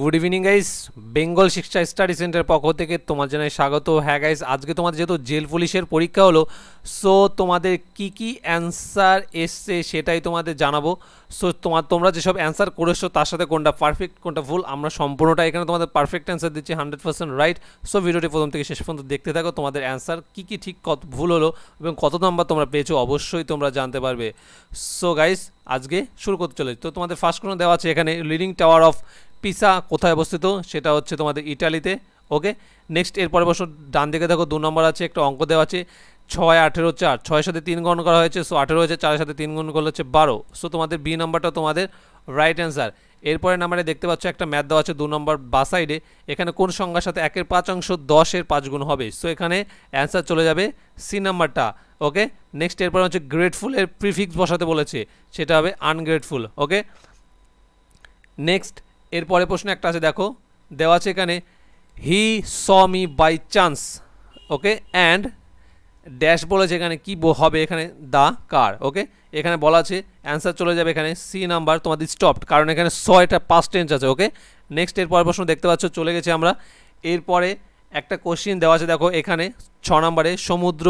good evening guys Bengal শিক্ষা study সেন্টারের পক্ষ থেকে তোমার জন্য স্বাগত হ্যাঁ গাইস আজকে তোমাদের যেহেতু জেল পুলিশের পরীক্ষা হলো সো তোমাদের কি কি অ্যান্সার এসছে সেটাই তোমাদের জানাবো সো তোমার তোমরা যেসব অ্যান্সার করেছো তার সাথে কোনটা পারফেক্ট কোনটা ভুল আমরা সম্পূর্ণটা এখানে তোমাদের পারফেক্ট অ্যান্সার দিচ্ছি হান্ড্রেড পার্সেন্ট রাইট সো ভিডিওটি প্রথম থেকে শেষ পর্যন্ত দেখতে থাকো তোমাদের অ্যান্সার কি কি ঠিক কত ভুল হলো এবং কত নম্বর তোমরা পেয়েছো অবশ্যই তোমরা জানতে পারবে সো গাইস আজকে শুরু করতে চলেছি তো তোমাদের ফার্স্ট কোনো দেওয়া আছে এখানে লিডিং টাওয়ার অফ পিসা কোথায় অবস্থিত সেটা হচ্ছে তোমাদের ইটালিতে ওকে নেক্সট এরপরে বছর ডান দিকে দেখো দু নম্বর আছে একটা অঙ্ক দেওয়া আছে ছয় আঠেরো চার ছয়ের সাথে তিন গুণ করা হয়েছে সো আঠেরো হয়েছে চারের সাথে তিন গুণ করলে হচ্ছে বারো সো তোমাদের বি নাম্বারটা তোমাদের রাইট অ্যান্সার এরপরে নাম্বারে দেখতে পাচ্ছ একটা ম্যাথ দেওয়া আছে দু নম্বর বাসাইডে এখানে কোন সংখ্যার সাথে একের পাঁচ অংশ দশের পাঁচ গুণ হবে সো এখানে অ্যান্সার চলে যাবে সি নাম্বারটা ওকে নেক্সট এরপরে হচ্ছে গ্রেটফুলের প্রিফিক্স বসাতে বলেছে সেটা হবে আনগ্রেটফুল ওকে নেক্সট এরপরে প্রশ্ন একটা আছে দেখো দেওয়া আছে এখানে he saw me by chance okay and dash বলেছে এখানে কি হবে এখানে দা কার ওকে এখানে বলা আছে অ্যান্সার চলে যাবে এখানে সি নাম্বার তোমাদের স্টপড কারণ এখানে স এটা পাস্ট টেন্স আছে ওকে নেক্সট এর এরপর প্রশ্ন দেখতে পাচ্ছ চলে গেছে আমরা এরপরে একটা কোশ্চিন দেওয়া আছে দেখো এখানে ছ নম্বরে সমুদ্র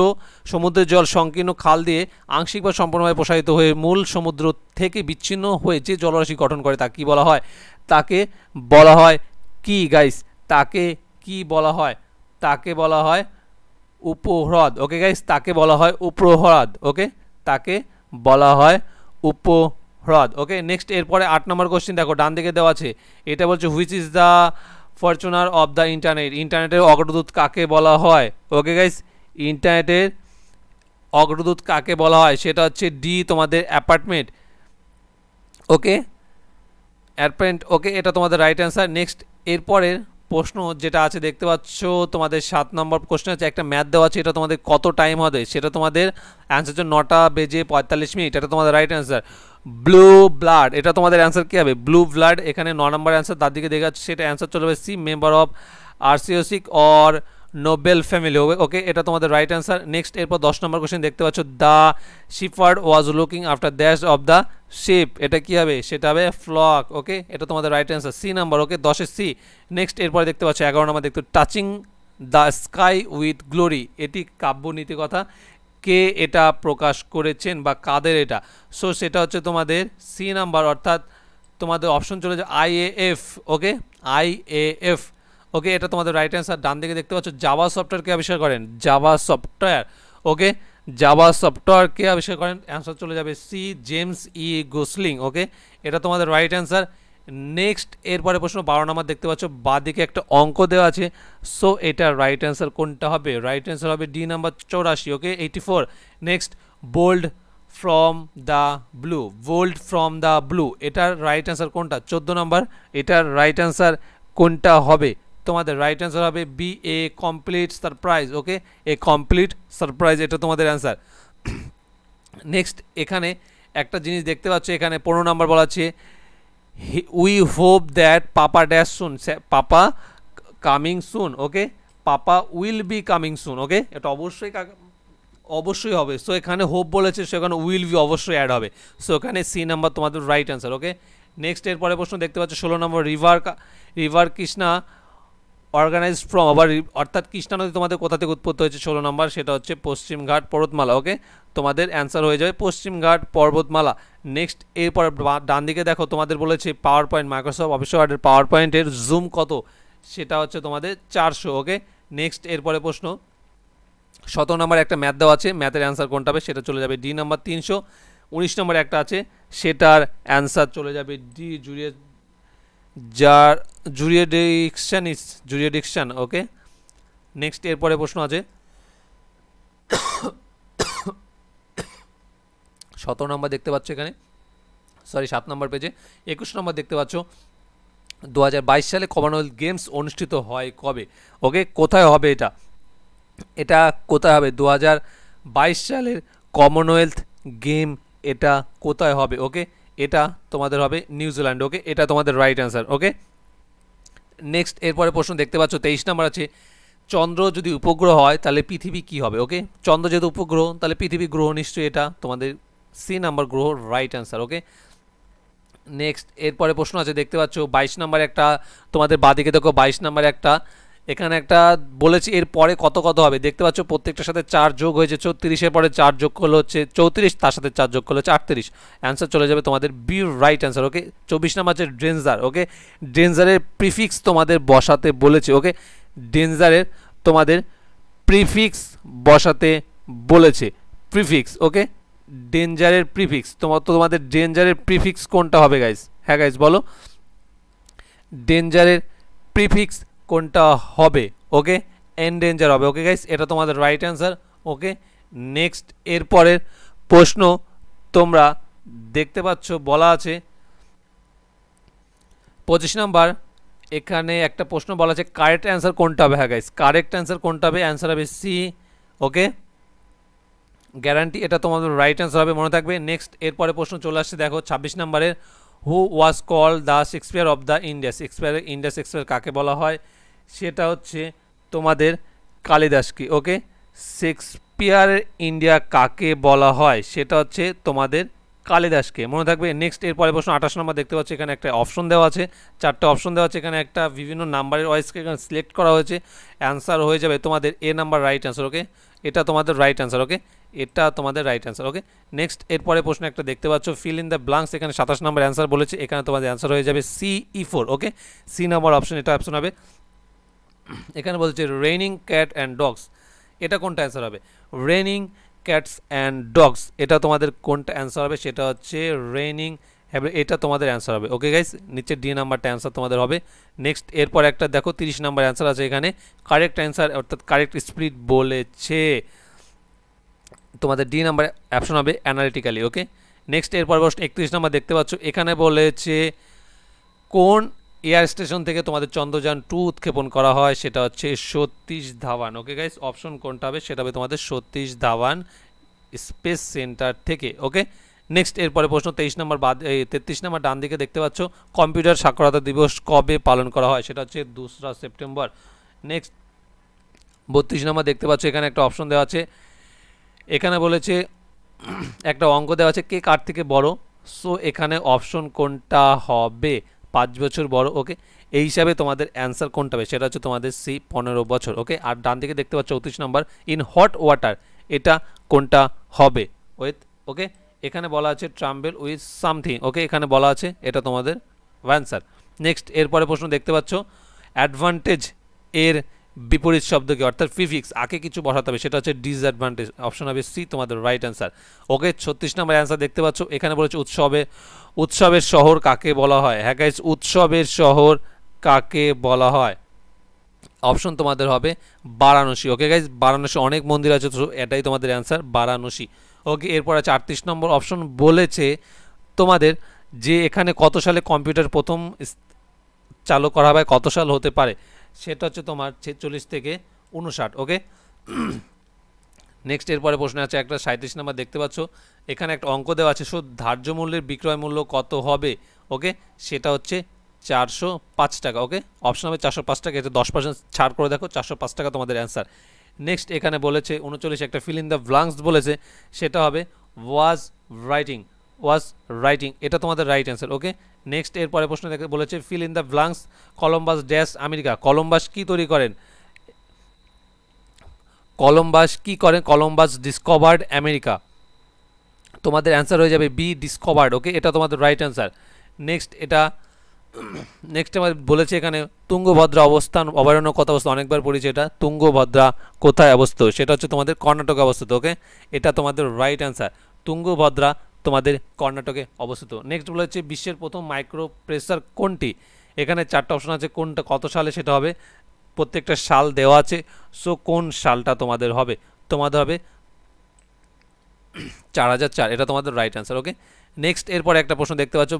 সমুদ্রের জল সংকীর্ণ খাল দিয়ে আংশিক বা সম্পূর্ণভাবে প্রসারিত হয়ে মূল সমুদ্র থেকে বিচ্ছিন্ন হয়ে যে জলরাশি গঠন করে তা কী বলা হয় তাকে বলা হয় কি গাইস তাকে কি বলা হয় তাকে বলা হয় উপহ্রদ ওকে গাইস তাকে বলা হয় উপহ্রদ ওকে তাকে বলা হয় উপহ্রদ ওকে নেক্সট এরপরে আট নম্বর কোশ্চিন দেখো ডান দিকে দেওয়া আছে এটা বলছে which is the forerunner of the internet ইন্টারনেটের অগ্রদূত কাকে বলা হয় ওকে গাইস ইন্টারনেটের অগ্রদূত কাকে বলা হয় সেটা হচ্ছে ডি তোমাদের অ্যাপার্টমেন্ট ওকে অ্যাডপেন্ট ওকে এটা তোমাদের রাইট অ্যান্সার নেক্সট এরপরের প্রশ্ন যেটা আছে দেখতে পাচ্ছ তোমাদের সাত নম্বর প্রশ্ন আছে একটা ম্যাথ দেওয়া আছে এটা তোমাদের কত টাইম হবে সেটা তোমাদের অ্যান্সার হচ্ছে নটা বেজে পঁয়তাল্লিশ মিনিট এটা তোমাদের রাইট অ্যান্সার ব্লু ব্লাড এটা তোমাদের অ্যান্সার কী হবে ব্লু ব্লাড এখানে ন নম্বর অ্যান্সার তার দিকে দেখা সেটা অ্যান্সার চলে যাবে সি মেম্বার অফ আরসিওসিক অর নোবেল ফ্যামিলি ওকে এটা তোমাদের রাইট অ্যান্সার নেক্সট এরপর দশ নম্বর কোশ্চেন দেখতে পাচ্ছ the shepherd was looking after dash of the sheep এটা কি হবে সেটা হবে ফ্লক ওকে এটা তোমাদের right answer C number okay দশে সি নেক্সট এরপর দেখতে পাচ্ছ এগারো নম্বর দেখতে touching the sky with glory এটি কাব্যনীতিকথা কে এটা প্রকাশ করেছেন বা কাদের এটা সো সেটা হচ্ছে তোমাদের সি নাম্বার অর্থাৎ তোমাদের অপশন চলে যায় আইএএফ ওকে আইএএফ ওকে এটা তোমাদের রাইট অ্যান্সার ডান দিকে দেখতে পাচ্ছ জাভা সফটওয়্যারকে আবিষ্কার করেন জাভা সফটওয়্যার ওকে জাভা সফটওয়্যারকে আবিষ্কার করেন অ্যান্সার চলে যাবে C James E Gosling okay এটা তোমাদের রাইট অ্যান্সার নেক্সট এরপরে প্রশ্ন বারো নম্বর দেখতে পাচ্ছ বাদিকে একটা অঙ্ক দেওয়া আছে সো এটা রাইট অ্যান্সার কোনটা হবে রাইট অ্যান্সার হবে ডি নাম্বার চৌরাশি okay eighty four next bold from the blue bold from the blue এটার রাইট অ্যান্সার কোনটা চোদ্দো নম্বর এটার রাইট অ্যান্সার কোনটা হবে তোমাদের রাইট অ্যান্সার হবে B a complete surprise okay a complete surprise এটা তোমাদের অ্যান্সার নেক্সট এখানে একটা জিনিস দেখতে পাচ্ছ এখানে পনেরো নাম্বার বলা আছে we hope that papa dash soon papa coming soon okay papa will be coming soon okay এটা অবশ্যই অবশ্যই হবে সো এখানে হোপ বলেছে সেখানে উইল বি অবশ্যই অ্যাড হবে সো এখানে সি নাম্বার তোমাদের রাইট অ্যান্সার ওকে নেক্সট এরপরে প্রশ্ন দেখতে পাচ্ছ ষোলো নম্বর river river Krishna organise from আবার অর্থাৎ কৃষ্ণা নদী তোমাদের কোথা থেকে উৎপত্তি হয়েছে ষোলো নম্বর সেটা হচ্ছে পশ্চিমঘাট পর্বতমালা ওকে তোমাদের অ্যান্সার হয়ে যাবে পশ্চিমঘাট পর্বতমালা নেক্সট এরপর ডান দিকে দেখো তোমাদের বলেছে পাওয়ার পয়েন্ট মাইক্রোসফট অফিস ওয়ার্ডের পাওয়ার পয়েন্টের জুম কত সেটা হচ্ছে তোমাদের চারশো ওকে নেক্সট এরপরে প্রশ্ন শত নম্বর একটা ম্যাথ দেওয়া আছে ম্যাথের অ্যান্সার কোনটা হবে সেটা চলে যাবে ডি নাম্বার তিনশো উনিশ নম্বর একটা আছে সেটার অ্যান্সার চলে যাবে ডি জুড়িয়ে যার জুরিয়েডিকশান ইস জুরিয়েডিকশান ওকে নেক্সট এরপরে প্রশ্ন আছে সতেরো নম্বর দেখতে পাচ্ছ এখানে সরি সাত নম্বর পেজে একুশ নম্বর দেখতে পাচ্ছ দু সালে কমনওয়েলথ গেমস অনুষ্ঠিত হয় কবে ওকে কোথায় হবে এটা এটা কোথায় হবে দু সালের কমনওয়েলথ গেম এটা কোথায় হবে ওকে এটা তোমাদের হবে নিউজিল্যান্ড ওকে এটা তোমাদের রাইট অ্যান্সার ওকে নেক্সট এরপরে প্রশ্ন দেখতে পাচ্ছ তেইশ নাম্বার আছে চন্দ্র যদি উপগ্রহ হয় তাহলে পৃথিবী কি হবে ওকে চন্দ্র যেহেতু উপগ্রহ তাহলে পৃথিবী গ্রহ নিশ্চয়ই এটা তোমাদের সি নাম্বার গ্রহ রাইট অ্যান্সার ওকে নেক্সট এরপরে প্রশ্ন আছে দেখতে পাচ্ছ বাইশ নাম্বার একটা তোমাদের বাদিকে দেখো বাইশ নাম্বার একটা এখানে একটা বলেছি এর পরে কত কত হবে দেখতে পাচ্ছ প্রত্যেকটার সাথে চার যোগ হয়েছে চৌত্রিশের পরে চার যোগ করলে হচ্ছে চৌত্রিশ তার সাথে চার যোগ করলে হচ্ছে আটত্রিশ অ্যান্সার চলে যাবে তোমাদের বি রাইট অ্যান্সার ওকে চব্বিশ নাম্বার হচ্ছে ডেঞ্জার ওকে ডেঞ্জারের প্রিফিক্স তোমাদের বসাতে বলেছে ওকে ডেঞ্জারের তোমাদের প্রিফিক্স বসাতে বলেছে প্রিফিক্স ওকে ডেঞ্জারের প্রিফিক্স তোমার তো তোমাদের ডেঞ্জারের প্রিফিক্স কোনটা হবে গাইজ হ্যাঁ গাইজ বলো ডেঞ্জারের প্রিফিক্স কোনটা হবে ওকে এনডেঞ্জার হবে ওকে গাইস এটা তোমাদের রাইট অ্যান্সার ওকে নেক্সট এরপরের প্রশ্ন তোমরা দেখতে পাচ্ছ বলা আছে পঁচিশ নাম্বার এখানে একটা প্রশ্ন বলা আছে কারেক্ট অ্যান্সার কোনটা হবে হ্যাঁ গাইস কারেক্ট অ্যান্সার কোনটা হবে অ্যান্সার হবে সি ওকে গ্যারান্টি এটা তোমাদের রাইট অ্যান্সার হবে মনে থাকবে নেক্সট এরপরে প্রশ্ন চলে আসছে দেখো ছাব্বিশ নাম্বারের who was call the Shakespeare of the India Shakespeare India Shakespeare কাকে বলা হয় সেটা হচ্ছে তোমাদের কালিদাসকে ওকে শেক্সপিয়ার ইন্ডিয়া কাকে বলা হয় সেটা হচ্ছে তোমাদের কালিদাসকে মনে থাকবে নেক্সট এরপরে প্রশ্ন আঠাশ নম্বর দেখতে পাচ্ছি এখানে একটা অপশন দেওয়া আছে চারটে অপশন দেওয়া আছে এখানে একটা বিভিন্ন নাম্বারের ওয়াইজকে এখানে সিলেক্ট করা হয়েছে অ্যান্সার হয়ে যাবে তোমাদের A number right answer okay এটা তোমাদের রাইট অ্যান্সার ওকে এটা তোমাদের রাইট অ্যান্সার ওকে নেক্সট এরপরে প্রশ্ন একটা দেখতে পাচ্ছ ফিল ইন দ্য ব্লাঙ্কস এখানে সাতাশ নম্বর অ্যান্সার বলেছে এখানে তোমাদের অ্যান্সার হয়ে যাবে C E four okay C number option এটা অপশন হবে এখানে বলছে রেইনিং ক্যাট অ্যান্ড ডগস এটা কোনটা অ্যান্সার হবে রেইনিং ক্যাটস অ্যান্ড ডগস এটা তোমাদের কোনটা অ্যান্সার হবে সেটা হচ্ছে রেইনিং হ্যাঁ, এটা তোমাদের অ্যান্সার হবে ওকে গাইস নিচে ডি নাম্বারটা অ্যান্সার তোমাদের হবে নেক্সট এরপর একটা দেখো তিরিশ নাম্বার অ্যান্সার আছে এখানে কারেক্ট অ্যান্সার অর্থাৎ কারেক্ট স্প্লিট বলেছে তোমাদের ডি নাম্বার অ্যাপশন হবে অ্যানালিটিক্যালি ওকে নেক্সট এরপর বস একত্রিশ নাম্বার দেখতে পাচ্ছ এখানে বলেছে কোন এয়ার স্টেশন থেকে তোমাদের চন্দ্রযান টু উৎক্ষেপণ করা হয় সেটা হচ্ছে Satish Dhawan okay guys option কোনটা হবে সেটা হবে তোমাদের সতীশ ধাওয়ান স্পেস সেন্টার থেকে ওকে নেক্সট এরপরে প্রশ্ন তেইশ নম্বর বাদ তেত্রিশ নম্বর ডান দিকে দেখতে পাচ্ছ কম্পিউটার সাক্ষরতা দিবস কবে পালন করা হয় সেটা হচ্ছে দোসরা সেপ্টেম্বর নেক্সট বত্রিশ নম্বর দেখতে পাচ্ছ এখানে একটা অপশন দেওয়া আছে এখানে বলেছে একটা অঙ্ক দেওয়া আছে কে কার থেকে বড় সো এখানে অপশন কোনটা হবে পাঁচ বছর বড় ওকে এই হিসাবে তোমাদের অ্যান্সার কোনটা হবে সেটা হচ্ছে তোমাদের সি পনেরো বছর ওকে আর ডান দিকে দেখতে পাচ্ছ চৌত্রিশ নম্বর ইন হট ওয়াটার এটা কোনটা হবে ওয়েথ ওকে এখানে বলা আছে ট্রাম্বেল উইথ সামথিং ওকে এখানে বলা আছে এটা তোমাদের অ্যান্সার নেক্সট এরপরে প্রশ্ন দেখতে পাচ্ছ অ্যাডভান্টেজ এর বিপরীত শব্দকে অর্থাৎ প্রিফিক্স আকে কিছু বসাতে হবে সেটা হচ্ছে ডিসঅ্যাডভান্টেজ অপশন হবে সি তোমাদের রাইট অ্যান্সার ওকে ছত্রিশ নম্বর অ্যান্সার দেখতে পাচ্ছ এখানে বলেছে উৎসবে উৎসবের শহর কাকে বলা হয় হ্যাঁ গাইজ উৎসবের শহর কাকে বলা হয় অপশন তোমাদের হবে বারাণসী ওকে গাইজ বারাণসী অনেক মন্দির আছে তো এটাই তোমাদের অ্যান্সার বারাণসী ওকে এরপর আছে আটত্রিশ নম্বর অপশন বলেছে তোমাদের যে এখানে কত সালে কম্পিউটার প্রথম চালু করা হয় কত সাল হতে পারে সেটা হচ্ছে তোমার ছেচল্লিশ থেকে উনষাট ওকে নেক্সট এরপরে প্রশ্ন আছে একটা সাঁত্রিশ নাম্বার দেখতে পাচ্ছ এখানে একটা অঙ্ক দেওয়া আছে শুধু ধার্য মূল্যের বিক্রয় মূল্য কত হবে ওকে সেটা হচ্ছে চারশো পাঁচ টাকা ওকে অপশন হবে চারশো পাঁচ টাকা এটা দশ পার্সেন্ট ছাড় করে দেখো চারশো পাঁচ টাকা তোমাদের অ্যান্সার নেক্সট এখানে বলেছে উনচল্লিশ একটা ফিল ইন দ্য ব্লাঙ্কস বলেছে সেটা হবে ওয়াজ রাইটিং ওয়াজ রাইটিং এটা তোমাদের রাইট অ্যান্সার ওকে নেক্সট এর পরে প্রশ্ন দেখে বলেছে fill in the blanks Columbus dash America Columbus কি তৈরি করেন কলম্বাস কি করেন কলম্বাস ডিসকভার্ড আমেরিকা তোমাদের অ্যান্সার হয়ে যাবে বি ডিসকভার্ড ওকে এটা তোমাদের রাইট অ্যান্সার নেক্সট এটা নেক্সট আমার বলেছে এখানে তুঙ্গভদ্রা অবস্থান অভয়ারণ্য কত অবস্থা অনেকবার পড়েছে এটা তুঙ্গভদ্রা কোথায় অবস্থিত সেটা হচ্ছে তোমাদের কর্ণাটকে অবস্থিত ওকে এটা তোমাদের রাইট অ্যান্সার তুঙ্গভদ্রা তোমাদের কর্ণাটকে অবস্থিত নেক্সট বলা হচ্ছে বিশ্বের প্রথম মাইক্রো প্রেসার কোনটি এখানে চারটা অপশন আছে কোনটা কত সালে সেটা হবে প্রত্যেকটা সাল দেওয়া আছে সো কোন সালটা তোমাদের হবে তোমাদের হবে চার হাজার চার এটা তোমাদের রাইট অ্যান্সার ওকে নেক্সট এরপর একটা প্রশ্ন দেখতে পাচ্ছ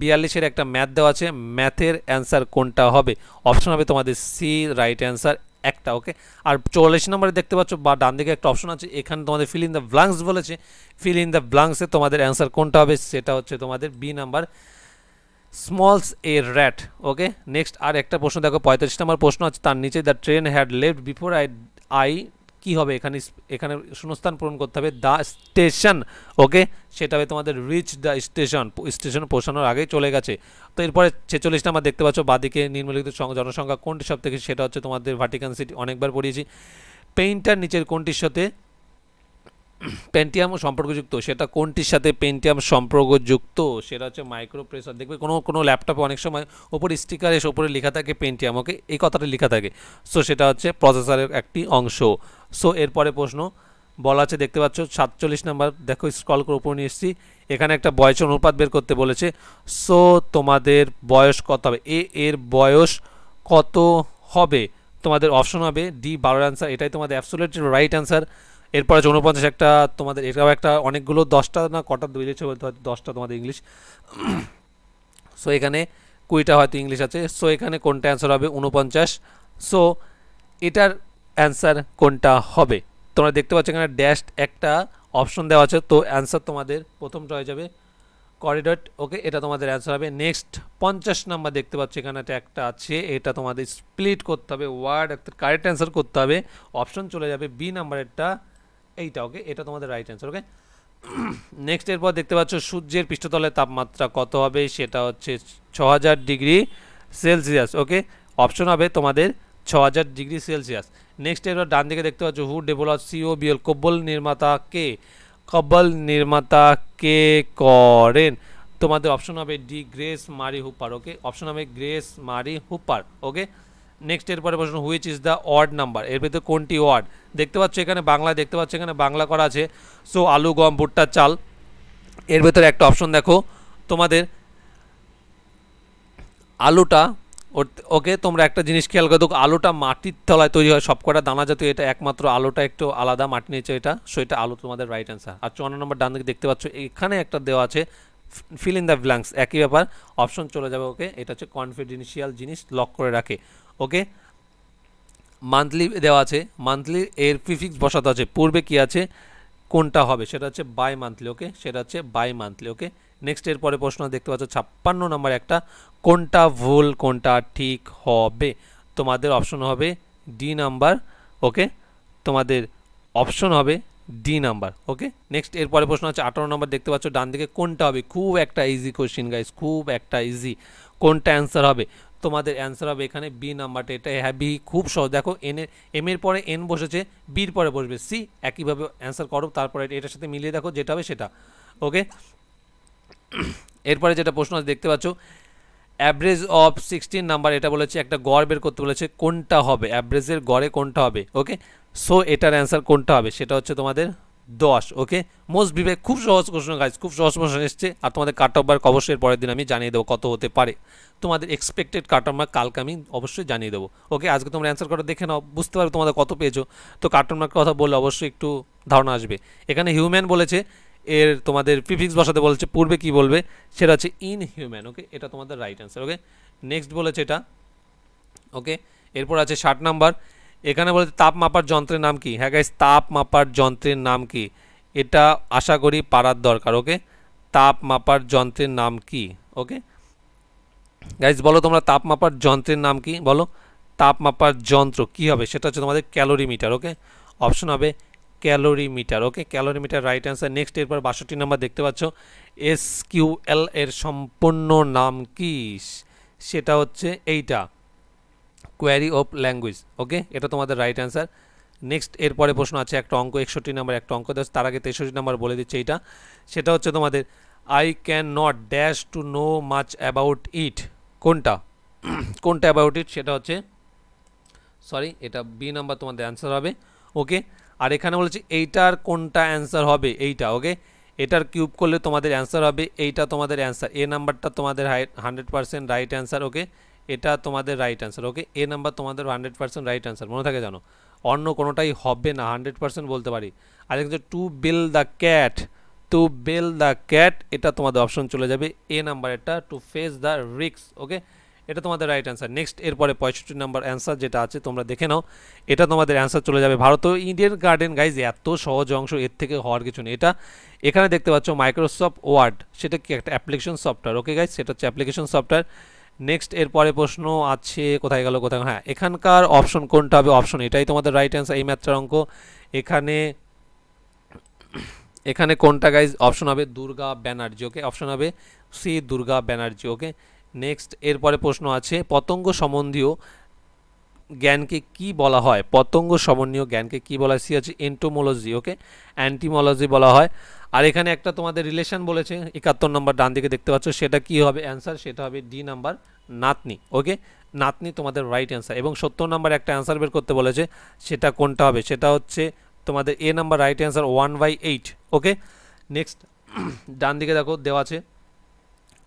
বিয়াল্লিশের একটা ম্যাথ দেওয়া আছে ম্যাথের অ্যান্সার কোনটা হবে অপশন হবে তোমাদের সি রাইট অ্যান্সার একটা ওকে আর চল্লিশ নম্বরে দেখতে পাচ্ছ বা ডান দিকে একটা অপশন আছে এখানে তোমাদের ফিল ইন দ্য ব্লাঙ্কস বলেছে ফিল ইন দ্য ব্লাঙ্কসে তোমাদের অ্যান্সার কোনটা হবে সেটা হচ্ছে তোমাদের B number smells a rat okay next আর একটা প্রশ্ন দেখো পঁয়তাল্লিশ নম্বর প্রশ্ন আছে তার নিচে the train had left before I I কি হবে এখানে এখানে শূন্যস্থান পূরণ করতে হবে দ্য স্টেশন ওকে সেটা হবে তোমাদের রিচ দ্য স্টেশন স্টেশন পৌঁছানোর আগেই চলে গেছে তো এরপরে ছেচল্লিশটা নাম্বার দেখতে পাচ্ছ বাদিকে নির্মলিত জনসংখ্যা কোনটি সব থেকে সেটা হচ্ছে তোমাদের ভাটিকান সিটি অনেকবার পড়িয়েছি পেইন্টার নিচের কোনটির সাথে পেন্টিয়াম সম্পর্কযুক্ত সেটা কোনটির সাথে পেন্টিয়াম সম্পর্কযুক্ত সেটা হচ্ছে মাইক্রো প্রসেসর দেখবে কোনো কোনো ল্যাপটপে অনেক সময় ওপরে স্টিকার এসে ওপরে লেখা থাকে পেন্টিয়াম ওকে এই কথাটা লেখা থাকে সো সেটা হচ্ছে প্রসেসরের একটি অংশ সো এরপরে প্রশ্ন বলা আছে দেখতে পাচ্ছ সাতচল্লিশ নাম্বার দেখো স্ক্রল করে উপরে নিয়ে এসছি এখানে একটা বয়স অনুপাত বের করতে বলেছে সো তোমাদের বয়স কত হবে এ এর বয়স কত হবে তোমাদের অপশন হবে ডি বারোর অ্যান্সার এটাই তোমাদের অ্যাবসোলেট রাইট অ্যান্সার এরপরে আছে উনপঞ্চাশ একটা তোমাদের এটাও একটা অনেকগুলো দশটা না কটা বেরিয়েছে হয়তো দশটা তোমাদের ইংলিশ সো এখানে কুড়িটা হয়তো ইংলিশ আছে সো এখানে কোনটা অ্যান্সার হবে উনপঞ্চাশ সো এটার অ্যান্সার কোনটা হবে তোমরা দেখতে পাচ্ছ এখানে ড্যাশ একটা অপশন দেওয়া আছে তো অ্যান্সার তোমাদের প্রথমটা হয়ে যাবে করিডট ওকে এটা তোমাদের অ্যান্সার হবে নেক্সট পঞ্চাশ নাম্বার দেখতে পাচ্ছ এখানে একটা আছে এটা তোমাদের স্প্লিট করতে হবে ওয়ার্ড একটা কারেক্ট অ্যান্সার করতে হবে অপশন চলে যাবে বি নাম্বারেরটা এইটা ওকে এটা তোমাদের রাইট অ্যান্সার ওকে নেক্সট এরপর দেখতে পাচ্ছ সূর্যের পৃষ্ঠতলের তাপমাত্রা কত হবে সেটা হচ্ছে ছ ডিগ্রি সেলসিয়াস ওকে অপশন হবে তোমাদের ছ ডিগ্রি সেলসিয়াস নেক্সট এরপর ডান দিকে দেখতে পাচ্ছ who develop C O B L COBOL নির্মাতা কে কব্বল নির্মাতা কে করেন তোমাদের অপশন হবে D Grace Murray Hopper okay option হবে Grace Murray Hopper okay next এরপরে প্রশ্ন which is the word number এর ভিতরে কোনটি ওয়ার্ড দেখতে পাচ্ছ এখানে বাংলা দেখতে পাচ্ছ এখানে বাংলা করা আছে সো আলু গম ভুট্টার চাল এর ভেতরে একটা অপশন দেখো তোমাদের আলুটা ওকে তোমরা একটা জিনিস খেয়াল করে দেখো আলুটা মাটির তলায় তৈরি হয় সবকটা দানা জাতীয় এটা একমাত্র আলুটা একটু আলাদা মাটি নিচে এটা সো এটা আলু তোমাদের রাইট অ্যান্সার আর চুয়ান্ন নম্বর ডান দিকে দেখতে পাচ্ছ এখানে একটা দেওয়া আছে ফিল ইন দ্য ব্ল্যাঙ্কস একই ব্যাপার অপশন চলে যাবে ওকে এটা হচ্ছে কনফিডেন্সিয়াল জিনিস লক করে রাখে ওকে মান্থলি দেওয়া আছে মান্থলি এর ফিফিক্স বসাতে আছে পূর্বে কি আছে কোনটা হবে সেটা হচ্ছে বাই মান্থলি ওকে সেটা হচ্ছে বাই মান্থলি ওকে নেক্সট এর পরে প্রশ্ন দেখতে পাচ্ছ ছাপ্পান্ন নম্বর একটা কোনটা ভুল কোনটা ঠিক হবে তোমাদের অপশন হবে ডি নাম্বার ওকে তোমাদের অপশন হবে ডি নাম্বার ওকে নেক্সট এর পরে প্রশ্ন আছে আঠারো নম্বর দেখতে পাচ্ছ ডান দিকে কোনটা হবে খুব একটা ইজি কোশ্চিন গাইজ খুব একটা ইজি কোনটা অ্যান্সার হবে তোমাদের অ্যান্সার হবে এখানে বি নাম্বারটা এটা হ্যাঁ বি খুব সহজ দেখো এন এ এম এর পরে এন বসেছে বির পরে বসবে সি একইভাবে অ্যান্সার করো তারপরে এটার সাথে মিলিয়ে দেখো যেটা হবে সেটা ওকে এরপরে যেটা প্রশ্ন আছে দেখতে পাচ্ছ অ্যাভারেজ অফ সিক্সটিন নাম্বার এটা বলেছে একটা গড় বের করতে বলেছে কোনটা হবে অ্যাভারেজের গড়ে কোনটা হবে ওকে সো এটার অ্যান্সার কোনটা হবে সেটা হচ্ছে তোমাদের দশ ওকে মোস্ট বিবেক খুব সহজ প্রশ্ন গাইজ খুব সহজ প্রশ্ন এসছে আর তোমাদের কাট অফ বার্ক অবশ্যই পরের দিন আমি জানিয়ে দেবো কত হতে পারে তোমাদের এক্সপেক্টেড মার্ক কালকে আমি অবশ্যই জানিয়ে দেবো ওকে আজকে তোমরা অ্যান্সার করে দেখে নাও বুঝতে পারবে তোমাদের কত পেয়েছো তো মার্কের কথা বললে অবশ্যই একটু ধারণা আসবে এখানে হিউম্যান বলেছে এর তোমাদের প্রিফিক্স বসাতে বলছে পূর্বে কি বলবে সেটা হচ্ছে ইনহিউম্যান ওকে এটা তোমাদের রাইট অ্যান্সার ওকে নেক্সট বলেছে এটা ওকে এরপর আছে ষাট নাম্বার এখানে বলেছে তাপ মাপার যন্ত্রের নাম কি হ্যাঁ গাইজ তাপ মাপার যন্ত্রের নাম কি এটা আশা করি পারার দরকার ওকে তাপ মাপার যন্ত্রের নাম কি ওকে গাইজ বলো তোমরা তাপমাপার যন্ত্রের নাম কি বলো তাপমাপার যন্ত্র কি হবে সেটা হচ্ছে তোমাদের ক্যালোরি মিটার ওকে অপশন হবে calorie meter okay meter right answer next এরপর বাষট্টি নাম্বার দেখতে পাচ্ছ এস কিউ এল এর সম্পূর্ণ নাম কি সেটা হচ্ছে এইটা কোয়ারি অফ ল্যাঙ্গুয়েজ ওকে এটা তোমাদের রাইট অ্যান্সার নেক্সট এরপরে প্রশ্ন আছে একটা অঙ্ক একষট্টি নাম্বার একটা অঙ্ক দেওয়া তার আগে তেষট্টি নাম্বার বলে দিচ্ছে এইটা সেটা হচ্ছে তোমাদের I can not dash to know much about it কোনটা কোনটা অ্যাবাউট ইট সেটা হচ্ছে সরি এটা বি নাম্বার তোমাদের অ্যান্সার হবে ওকে আর এখানে বলেছি এইটার কোনটা অ্যান্সার হবে এইটা ওকে এটার কিউব করলে তোমাদের অ্যান্সার হবে এইটা তোমাদের অ্যান্সার এ নাম্বারটা তোমাদের hundred percent right answer okay এটা তোমাদের right answer okay A number তোমাদের হান্ড্রেড পার্সেন্ট রাইট অ্যান্সার মনে থাকে জানো অন্য কোনোটাই হবে না হান্ড্রেড পার্সেন্ট বলতে পারি আর কিন্তু to bill the cat to bell the cat এটা তোমাদের অপশন চলে যাবে এ নাম্বার এটা to face the risks okay এটা তোমাদের রাইট অ্যান্সার নেক্সট এরপরে পঁয়ষট্টি নাম্বার অ্যান্সার যেটা আছে তোমরা দেখে নাও এটা তোমাদের অ্যান্সার চলে যাবে ভারত ও ইন্ডিয়ান গার্ডেন গাইজ এত সহজ অংশ এর থেকে হওয়ার কিছু নেই এটা এখানে দেখতে পাচ্ছ মাইক্রোসফট ওয়ার্ড সেটা কি একটা অ্যাপ্লিকেশন সফটওয়্যার ওকে গাইজ সেটা হচ্ছে অ্যাপ্লিকেশন সফটওয়্যার নেক্সট এরপরে প্রশ্ন আছে কোথায় গেল কোথায় হ্যাঁ এখানকার অপশন কোনটা হবে অপশন এটাই তোমাদের রাইট অ্যান্সার এই ম্যাথটার অঙ্ক এখানে এখানে কোনটা গাইজ অপশন হবে দুর্গা ব্যানার্জি ওকে অপশন হবে C Durga Banerjee okay next এরপরে প্রশ্ন আছে পতঙ্গ সম্বন্ধীয় জ্ঞানকে কি বলা হয় পতঙ্গ সমন্বীয় জ্ঞানকে কি বলা হয় সি হচ্ছে এন্টোমোলজি ওকে অ্যান্টিমোলজি বলা হয় আর এখানে একটা তোমাদের রিলেশন বলেছে একাত্তর নম্বর ডান দিকে দেখতে পাচ্ছ সেটা কি হবে অ্যান্সার সেটা হবে ডি নাম্বার নাতনি ওকে নাতনি তোমাদের রাইট অ্যান্সার এবং সত্তর নাম্বার একটা অ্যান্সার বের করতে বলেছে সেটা কোনটা হবে সেটা হচ্ছে তোমাদের A number right answer one by eight okay next ডান দিকে দেখো দেওয়া আছে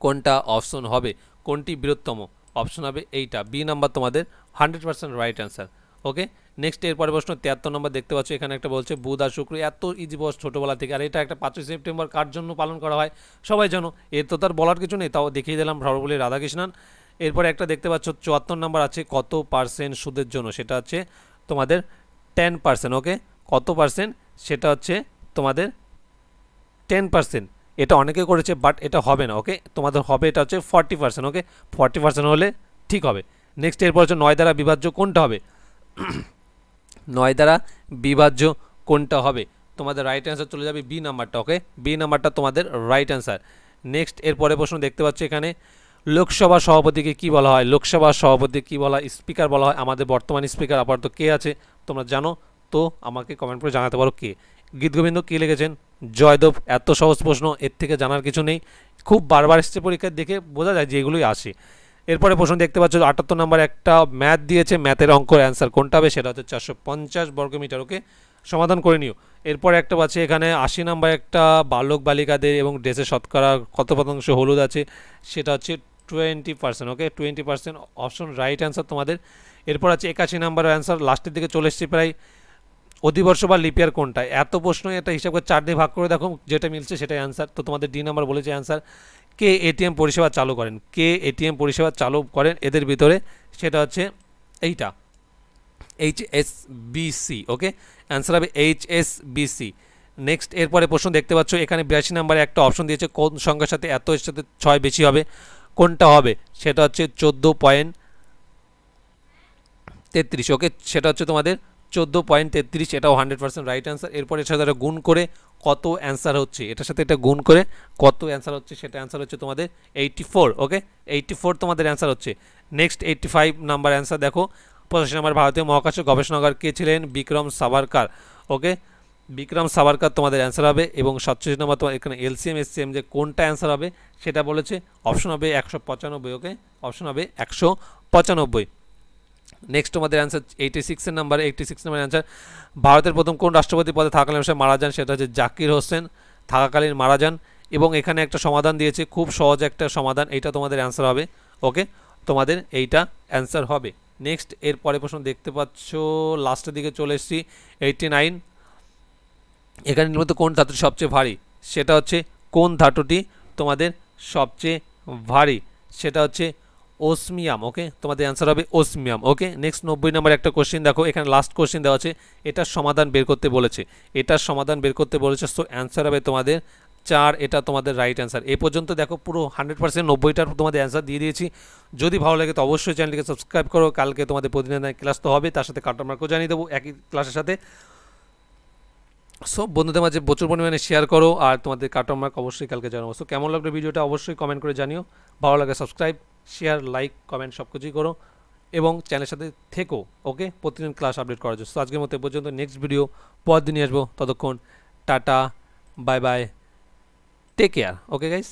কোনটা অপশন হবে কোনটি বৃহত্তম অপশন হবে এইটা বি নাম্বার তোমাদের hundred percent right answer okay next এরপরে প্রশ্ন তিয়াত্তর নম্বর দেখতে পাচ্ছ এখানে একটা বলছে বুধ আর শুক্র এত ইজি বস ছোটোবেলা থেকে আর এটা একটা পাঁচই সেপ্টেম্বর কার জন্য পালন করা হয় সবাই জানো এর তো তার বলার কিছু নেই তাও দেখিয়ে দিলাম সর্বপল্লী রাধাকৃষ্ণন এরপরে একটা দেখতে পাচ্ছ চুয়াত্তর নম্বর আছে কত পার্সেন্ট সুদের জন্য সেটা হচ্ছে তোমাদের টেন পার্সেন্ট ওকে কত পার্সেন্ট সেটা হচ্ছে তোমাদের টেন পার্সেন্ট এটা অনেকে করেছে বাট এটা হবে না ওকে তোমাদের হবে এটা হচ্ছে forty percent okay forty percent হলে ঠিক হবে নেক্সট এরপর হচ্ছে নয় দ্বারা বিভাজ্য কোনটা হবে নয় দ্বারা বিভাজ্য কোনটা হবে তোমাদের রাইট অ্যান্সার চলে যাবে বি নাম্বারটা ওকে বি নাম্বারটা তোমাদের রাইট অ্যান্সার নেক্সট এরপরে প্রশ্ন দেখতে পাচ্ছ এখানে লোকসভা সভাপতিকে কি বলা হয় লোকসভা সভাপতি কি বলা হয় স্পিকার বলা হয় আমাদের বর্তমান স্পিকার আপাতত কে আছে তোমরা জানো তো আমাকে কমেন্ট করে জানাতে পারো কে গীতগোবিন্দ কী লিখেছেন জয়দেব এত সহজ প্রশ্ন এর থেকে জানার কিছু নেই খুব বারবার এসছে পরীক্ষায় দেখে বোঝা যায় যে এগুলোই আসে এরপরে প্রশ্ন দেখতে পাচ্ছ আটাত্তর নম্বর একটা ম্যাথ দিয়েছে ম্যাথের অঙ্কর অ্যান্সার কোনটা হবে সেটা হচ্ছে চারশো পঞ্চাশ বর্গমিটার ওকে সমাধান করে নিও এরপরে একটা আছে এখানে আশি নাম্বার একটা বালক বালিকাদের এবং ড্রেসের শতকরা কত শতাংশ হলুদ আছে সেটা হচ্ছে twenty percent okay twenty percent option right answer তোমাদের এরপর আছে একাশি নাম্বার অ্যান্সার লাস্টের দিকে চলে এসছে প্রায় অধিবর্ষ বা লিপিয়ার কোনটা এত প্রশ্ন এটা হিসাব করে চার দিয়ে ভাগ করে দেখো যেটা মিলছে সেটাই অ্যান্সার তো তোমাদের ডি নাম্বার বলেছে অ্যান্সার কে এটিএম পরিষেবা চালু করেন কে এটিএম পরিষেবা চালু করেন এদের ভিতরে সেটা হচ্ছে এইটা H S C okay answer হবে এইচ এস সি নেক্সট এরপরে প্রশ্ন দেখতে পাচ্ছ এখানে বিরাশি নাম্বারে একটা অপশন দিয়েছে কোন সংখ্যার সাথে এত এর সাথে ছয় বেশি হবে কোনটা হবে সেটা হচ্ছে চোদ্দো পয়েন্ট তেত্রিশ ওকে সেটা হচ্ছে তোমাদের চোদ্দো পয়েন্ট তেত্রিশ এটাও হান্ড্রেড পার্সেন্ট রাইট অ্যান্সার এরপর এর সাথে গুণ করে কত অ্যান্সার হচ্ছে এটার সাথে এটা গুণ করে কত অ্যান্সার হচ্ছে সেটা অ্যান্সার হচ্ছে তোমাদের eighty four okay eighty four তোমাদের অ্যান্সার হচ্ছে next eighty five number answer দেখো পঁচাশি নম্বর ভারতীয় মহাকাশ গবেষণাগার কে ছিলেন বিক্রম সাভারকার ওকে বিক্রম সাভারকার তোমাদের অ্যান্সার হবে এবং সাতচল্লিশ নম্বর তোমার এখানে এলসিএম এসসিএম যে কোনটা অ্যান্সার হবে সেটা বলেছে অপশন হবে একশো পঁচানব্বই ওকে অপশন হবে একশো পঁচানব্বই নেক্সট তোমাদের অ্যান্সার এইটি সিক্সের number eighty six number answer ভারতের প্রথম কোন রাষ্ট্রপতি পদে থাকাকালীন সে মারা যান সেটা হচ্ছে জাকির হোসেন থাকাকালীন মারা যান এবং এখানে একটা সমাধান দিয়েছে খুব সহজ একটা সমাধান এটা তোমাদের অ্যান্সার হবে ওকে তোমাদের এইটা অ্যান্সার হবে নেক্সট এর পরে প্রশ্ন দেখতে পাচ্ছ লাস্টের দিকে চলে এসেছি এইটটি নাইন এখানে নির্মিত কোন ধাতুটি সবচেয়ে ভারী সেটা হচ্ছে কোন ধাতুটি তোমাদের সবচেয়ে ভারী সেটা হচ্ছে ওসমিয়াম ওকে তোমাদের অ্যান্সার হবে ওসমিয়াম ওকে নেক্সট নব্বই নম্বর একটা কোশ্চেন দেখো এখানে লাস্ট কোশ্চেন দেওয়া আছে এটার সমাধান বের করতে বলেছে এটার সমাধান বের করতে বলেছে সো অ্যান্সার হবে তোমাদের চার এটা তোমাদের রাইট অ্যান্সার এ পর্যন্ত দেখো পুরো হান্ড্রেড পার্সেন্ট নব্বইটার তোমাদের অ্যান্সার দিয়ে দিয়েছি যদি ভালো লাগে তো অবশ্যই চ্যানেলকে সাবস্ক্রাইব করো কালকে তোমাদের প্রতিদিন ক্লাস তো হবে তার সাথে কাটার জানিয়ে দেবো একই ক্লাসের সাথে সো বন্ধুদের মাঝে প্রচুর পরিমাণে শেয়ার করো আর তোমাদের কাটার অবশ্যই কালকে জানাবো সো কেমন লাগলো ভিডিওটা অবশ্যই কমেন্ট করে জানিও ভালো লাগে সাবস্ক্রাইব শেয়ার লাইক কমেন্ট সব কিছুই করো এবং চ্যানেলের সাথে থেকো ওকে প্রতিদিন ক্লাস আপডেট করার জন্য আজকের মতো পর্যন্ত নেক্সট ভিডিও পরদিনই আসবো ততক্ষণ tata bye bye take care okay guys